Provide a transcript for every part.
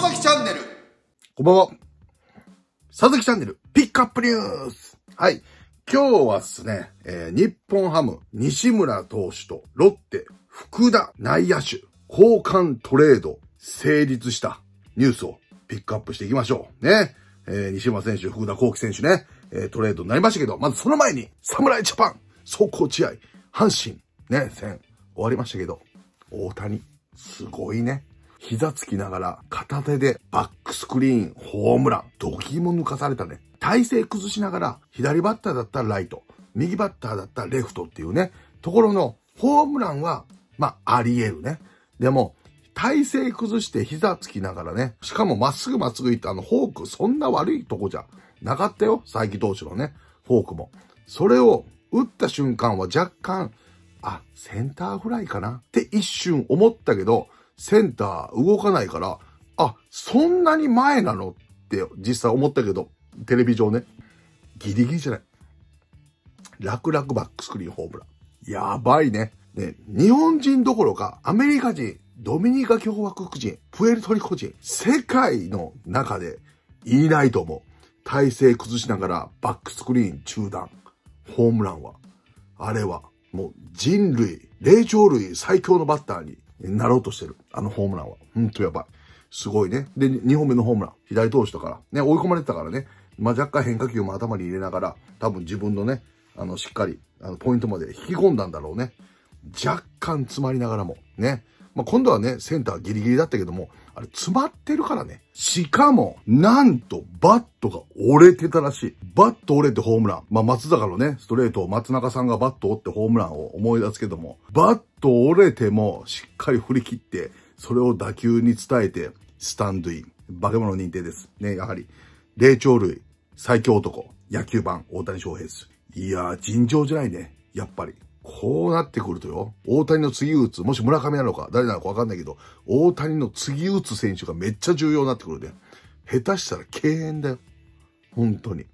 里崎チャンネル。こんばんは。佐々木チャンネル、ピックアップニュースはい。今日はですね、えー、日本ハム、西村投手とロッテ、福田内野手、交換トレード、成立したニュースをピックアップしていきましょう。ね。えー、西村選手、福田幸輝選手ね、えー、トレードになりましたけど、まずその前に、侍ジャパン、走行試合、阪神、ね、戦、終わりましたけど、大谷、すごいね。膝つきながら片手でバックスクリーン、ホームラン、ドキも抜かされたね。体勢崩しながら左バッターだったらライト、右バッターだったらレフトっていうね、ところのホームランは、まあ、あり得るね。でも、体勢崩して膝つきながらね、しかもまっすぐまっすぐ行ったあのフォーク、そんな悪いとこじゃなかったよ、佐伯投手のね、フォークも。それを打った瞬間は若干、あ、センターフライかなって一瞬思ったけど、センター動かないから、あ、そんなに前なのって実際思ったけど、テレビ上ね。ギリギリじゃない。楽々バックスクリーンホームラン。やばいね。ね、日本人どころか、アメリカ人、ドミニカ共和国人、プエルトリコ人、世界の中でいないと思う。体勢崩しながらバックスクリーン中断。ホームランは。あれは、もう人類、霊長類最強のバッターになろうとしてる。あのホームランは。ほんとやばい。すごいね。で、2本目のホームラン。左投手だから。ね、追い込まれてたからね。まあ、若干変化球も頭に入れながら、多分自分のね、あの、しっかり、あの、ポイントまで引き込んだんだろうね。若干詰まりながらも、ね。まあ、今度はね、センターギリギリだったけども、あれ詰まってるからね。しかも、なんと、バットが折れてたらしい。バット折れてホームラン。まあ、松坂のね、ストレートを松中さんがバット折ってホームランを思い出すけども、バット折れても、しっかり振り切って、それを打球に伝えて、スタンドイン。化け物認定です。ね、やはり、霊長類、最強男、野球版、大谷翔平です。いやー、尋常じゃないね。やっぱり。こうなってくるとよ、大谷の次打つ、もし村上なのか、誰なのかわかんないけど、大谷の次打つ選手がめっちゃ重要になってくるね。下手したら敬遠だよ。本当に。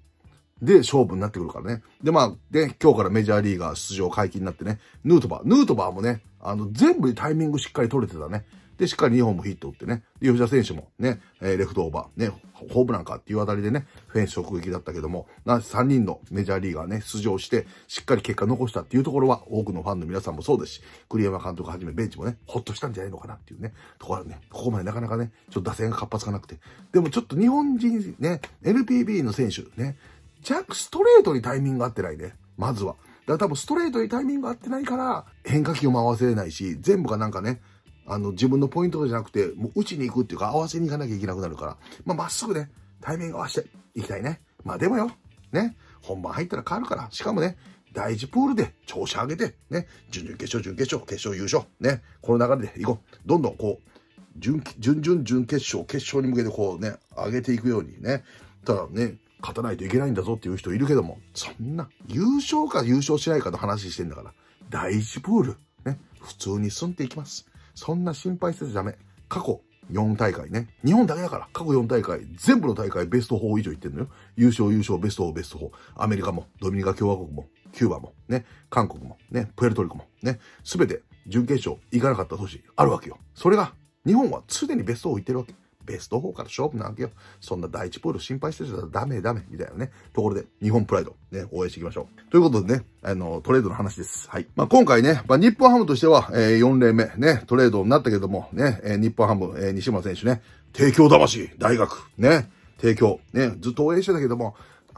で、勝負になってくるからね。で、まあ、で、今日からメジャーリーガー出場解禁になってね、ヌートバー。ヌートバーもね、あの、全部タイミングしっかり取れてたね。で、しっかり2本もヒット打ってね、で、吉田選手もね、えー、レフトオーバー、ね、ホームランかっていうあたりでね、フェンス直撃だったけども、な3人のメジャーリーガーね、出場して、しっかり結果残したっていうところは、多くのファンの皆さんもそうですし、栗山監督はじめベンチもね、ほっとしたんじゃないのかなっていうね、ところね、ここまでなかなかね、ちょっと打線が活発化なくて、でもちょっと日本人ね、NPB の選手ね、ジャックストレートにタイミング合ってないね、まずは。だから多分ストレートにタイミング合ってないから、変化球も合わせれないし、全部がなんかね、あの、自分のポイントじゃなくて、もう打ちに行くっていうか、合わせに行かなきゃいけなくなるから、まあ、まっすぐね、タイミング合わせていきたいね。まあ、でもよ、ね、本番入ったら変わるから、しかもね、第一プールで調子上げて、ね、準々決勝、準決勝、決勝優勝、ね、この流れで行こう。どんどんこう、準、準々、準決勝、決勝に向けてこうね、上げていくようにね、ただね、勝たないといけないんだぞっていう人いるけども、そんな、優勝か優勝しないかの話してんだから、第一プール、ね、普通に進んでいきます。そんな心配せずダメ。過去4大会ね。日本だけだから、過去4大会、全部の大会ベスト4以上行ってんのよ。優勝、優勝、ベスト4、ベスト4。アメリカも、ドミニカ共和国も、キューバも、ね、韓国も、ね、プエルトリコも、ね、すべて準決勝行かなかった年あるわけよ。それが、日本は常にベスト4行ってるわけ。ベスト4から勝負なんてよ。そんな第一プール心配してたらダメダメ、みたいなね。ところで、日本プライド、ね、応援していきましょう。ということでね、あの、トレードの話です。はい。まあ、今回ね、まあ、日本ハムとしては、えー、4例目、ね、トレードになったけども、ね、えー、日本ハム、えー、西村選手ね、帝京魂、大学、ね、帝京、ね、ずっと応援してたけども、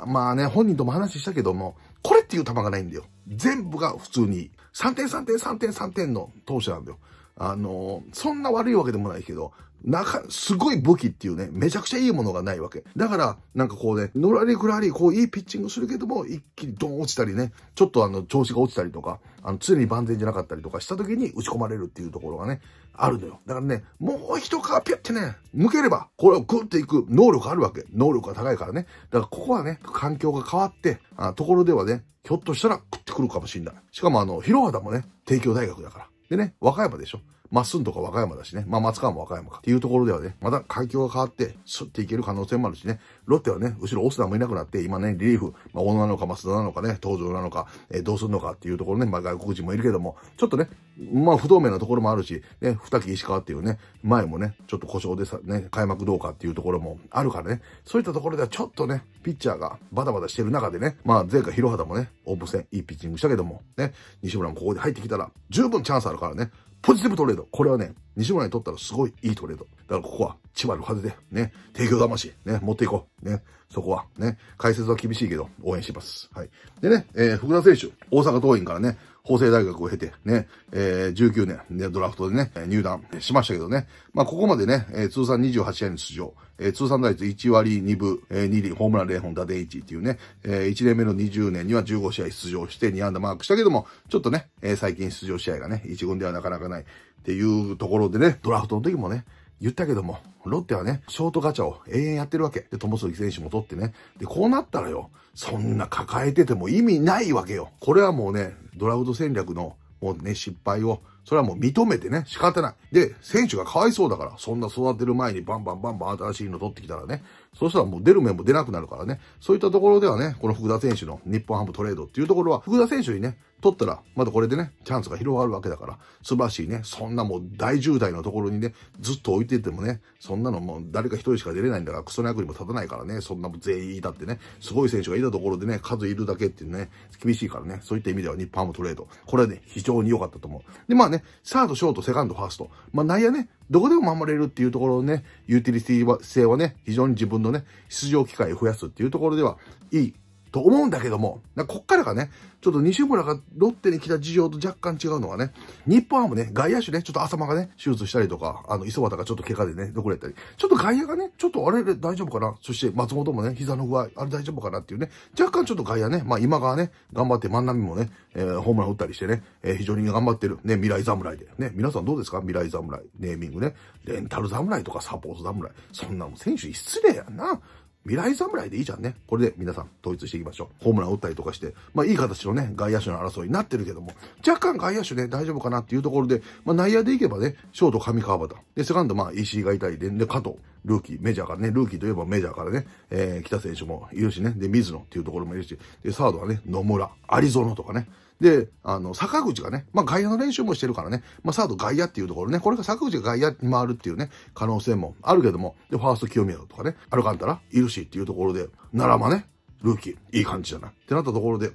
まあね、本人とも話したけども、これっていう球がないんだよ。全部が普通に、3点3点3点3点の投手なんだよ。あのー、そんな悪いわけでもないけど、なか、すごい武器っていうね、めちゃくちゃいいものがないわけ。だから、なんかこうね、のらりくらり、こういいピッチングするけども、一気にドン落ちたりね、ちょっとあの、調子が落ちたりとか、あの、常に万全じゃなかったりとかした時に打ち込まれるっていうところがね、あるのよ。だからね、もう一皮ピュってね、向ければ、これをグッていく能力あるわけ。能力が高いからね。だからここはね、環境が変わって、あところではね、ひょっとしたら食ってくるかもしんない。しかもあの、広畑もね、帝京大学だから。でね、和歌山でしょ。まっすんとか和歌山だしね。まあ、松川も和歌山かっていうところではね、また環境が変わって、スッていける可能性もあるしね。ロッテはね、後ろオスナもいなくなって、今ね、リリーフ、まあ、小野なのか、増田なのかね、登場なのか、えー、どうするのかっていうところね、まあ、外国人もいるけども、ちょっとね、まあ、不透明なところもあるし、ね、二木石川っていうね、前もね、ちょっと故障でさ、ね、開幕どうかっていうところもあるからね、そういったところではちょっとね、ピッチャーがバタバタしてる中でね、まあ、前回広畑もね、オープン戦いいピッチングしたけども、ね、西村もここで入ってきたら、十分チャンスあるからね、ポジティブトレード。これはね、西村にとったらすごいいいトレード。だからここは、千葉の風で、ね、提供魂、ね、持っていこう。ね、そこは、ね、解説は厳しいけど、応援します。はい。でね、えー、福田選手、大阪桐蔭からね、法政大学を経て、ね、えー、19年、ね、ドラフトでね、入団しましたけどね。まあ、ここまでね、えー、通算28試合に出場。えー、通算打率1割2分、えー、2厘、ホームラン0本、打点1っていうね、えー、1年目の20年には15試合出場して2安打マークしたけども、ちょっとね、えー、最近出場試合がね、1軍ではなかなかないっていうところでね、ドラフトの時もね、言ったけども、ロッテはね、ショートガチャを永遠やってるわけ。で、友杉選手も取ってね。で、こうなったらよ、そんな抱えてても意味ないわけよ。これはもうね、ドラフト戦略のもうね、失敗を、それはもう認めてね、仕方ない。で、選手がかわいそうだから、そんな育てる前にバンバンバンバン新しいの取ってきたらね、そうしたらもう出る面も出なくなるからね、そういったところではね、この福田選手の日本ハムトレードっていうところは、福田選手にね、取ったら、またこれでね、チャンスが広がるわけだから、素晴らしいね、そんなもう大10代のところにね、ずっと置いててもね、そんなのもう誰か一人しか出れないんだから、クソの役にも立たないからね、そんなも全員いたってね、すごい選手がいたところでね、数いるだけっていうね、厳しいからね、そういった意味では日本ハムトレード、これはね、非常に良かったと思う。で、まあね、サード、ショート、セカンド、ファースト、まあ内野ね、どこでも守れるっていうところをね、ユーティリティ性はね、非常に自分のね、出場機会を増やすっていうところでは、いいと思うんだけども、こっからがね、ちょっと西村がロッテに来た事情と若干違うのはね、日本ハムね、外野手ね、ちょっと浅間がね、手術したりとか、あの、磯端がちょっと怪我でね、どこれたり、ちょっと外野がね、ちょっとあれ大丈夫かなそして松本もね、膝の具合、あれ大丈夫かなっていうね、若干ちょっと外野ね、まあ今川ね、頑張って万波もね、えー、ホームラン打ったりしてね、えー、非常に頑張ってる、ね、未来侍で。ね、皆さんどうですか未来侍、ネーミングね、レンタル侍とかサポート侍。そんなもん選手失礼やんな。未来侍でいいじゃんね。これで皆さん統一していきましょう。ホームラン打ったりとかして、まあいい形のね、外野手の争いになってるけども、若干外野手ね、大丈夫かなっていうところで、まあ内野でいけばね、ショート上川端、で、セカンドまあ石井がいたりで、で、加藤、ルーキー、メジャーからね、ルーキーといえばメジャーからね、えー、北選手もいるしね、で、水野っていうところもいるし、で、サードはね、野村、アリゾノとかね、で、あの、坂口がね、まあ、外野の練習もしてるからね、まあ、サード外野っていうところね、これが坂口が外野に回るっていうね、可能性もあるけども、で、ファースト清宮とかね、アルカンタラ、いるしっていうところで、ならばね、ルーキー、いい感じじゃないってなったところで、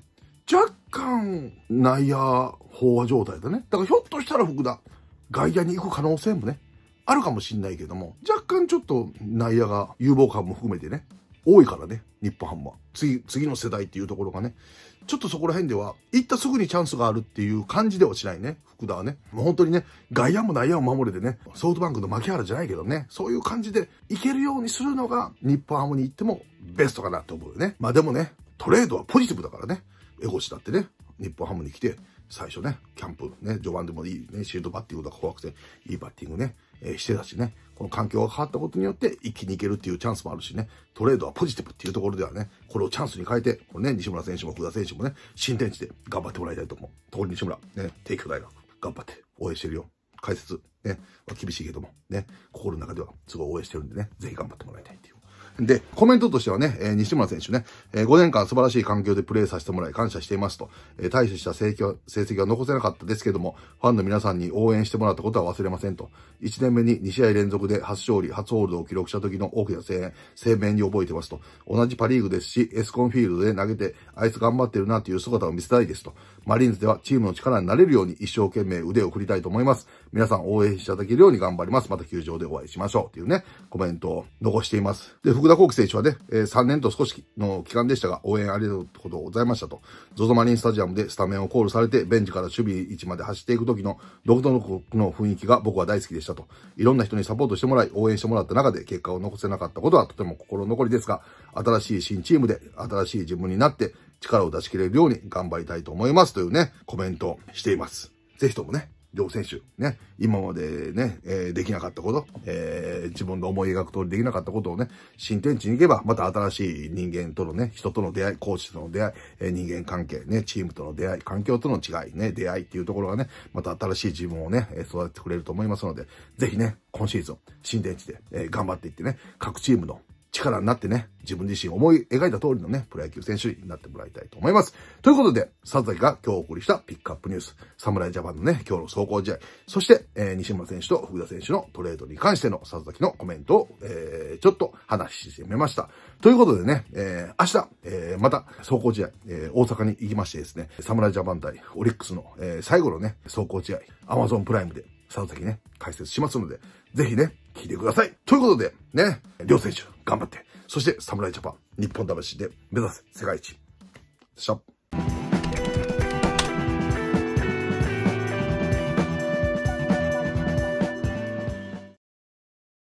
若干、内野、飽和状態だね。だからひょっとしたら福田、外野に行く可能性もね、あるかもしんないけども、若干ちょっと内野が有望感も含めてね、多いからね、日本ハムは。次、次の世代っていうところがね。ちょっとそこら辺では、行ったすぐにチャンスがあるっていう感じではしないね、福田はね。もう本当にね、外野も内野も守れてね、ソフトバンクの牧原じゃないけどね、そういう感じで行けるようにするのが、日本ハムに行ってもベストかなと思うよね。まあでもね、トレードはポジティブだからね、エゴシだってね、日本ハムに来て、最初ね、キャンプね、序盤でもいいね、シールドバッティングが怖くて、いいバッティングね、えー、してたしね、この環境が変わったことによって一気にいけるっていうチャンスもあるしね、トレードはポジティブっていうところではね、これをチャンスに変えて、このね、西村選手も福田選手もね、新天地で頑張ってもらいたいと思う。特に西村、ね、帝京大学、頑張って応援してるよ。解説、ね、厳しいけども、ね、心の中ではすごい応援してるんでね、ぜひ頑張ってもらいたいっていう。で、コメントとしてはね、えー、西村選手ね、えー、5年間素晴らしい環境でプレーさせてもらい感謝していますと、えー、処した成績は、成績は残せなかったですけども、ファンの皆さんに応援してもらったことは忘れませんと、1年目に2試合連続で初勝利、初ホールドを記録した時の大きな声援、声明に覚えてますと、同じパリーグですし、エスコンフィールドで投げて、あいつ頑張ってるなという姿を見せたいですと、マリーンズではチームの力になれるように一生懸命腕を振りたいと思います。皆さん応援していただけるように頑張ります。また球場でお会いしましょう。というね、コメントを残しています。で、福田幸喜選手はね、え3年と少しの期間でしたが、応援ありがとうございましたと、ZOZO マリンスタジアムでスタメンをコールされて、ベンチから守備位置まで走っていく時の独特の雰囲気が僕は大好きでしたと、いろんな人にサポートしてもらい、応援してもらった中で結果を残せなかったことはとても心残りですが、新しい新チームで、新しい自分になって、力を出し切れるように頑張りたいと思いますというね、コメントをしています。ぜひともね、両選手、ね、今までね、えー、できなかったこと、えー、自分の思い描く通りできなかったことをね、新天地に行けば、また新しい人間とのね、人との出会い、コーチとの出会い、え人間関係、ね、チームとの出会い、環境との違い、ね、出会いっていうところがね、また新しい自分をね、育ててくれると思いますので、ぜひね、今シーズン、新天地で、え頑張っていってね、各チームの力になってね、自分自身思い描いた通りのね、プロ野球選手になってもらいたいと思います。ということで、佐々木が今日お送りしたピックアップニュース、侍ジャパンのね、今日の走行試合、そして、えー、西村選手と福田選手のトレードに関しての佐々木のコメントを、えー、ちょっと話してみました。ということでね、えー、明日、えー、また走行試合、えー、大阪に行きましてですね、侍ジャパン対オリックスの、えー、最後のね、走行試合、Amazon プライムで佐々木ね、解説しますので、ぜひね、聞いてください。ということで、ね、両選手、頑張って、そして侍ジャパン、日本魂で目指す世界一。でした。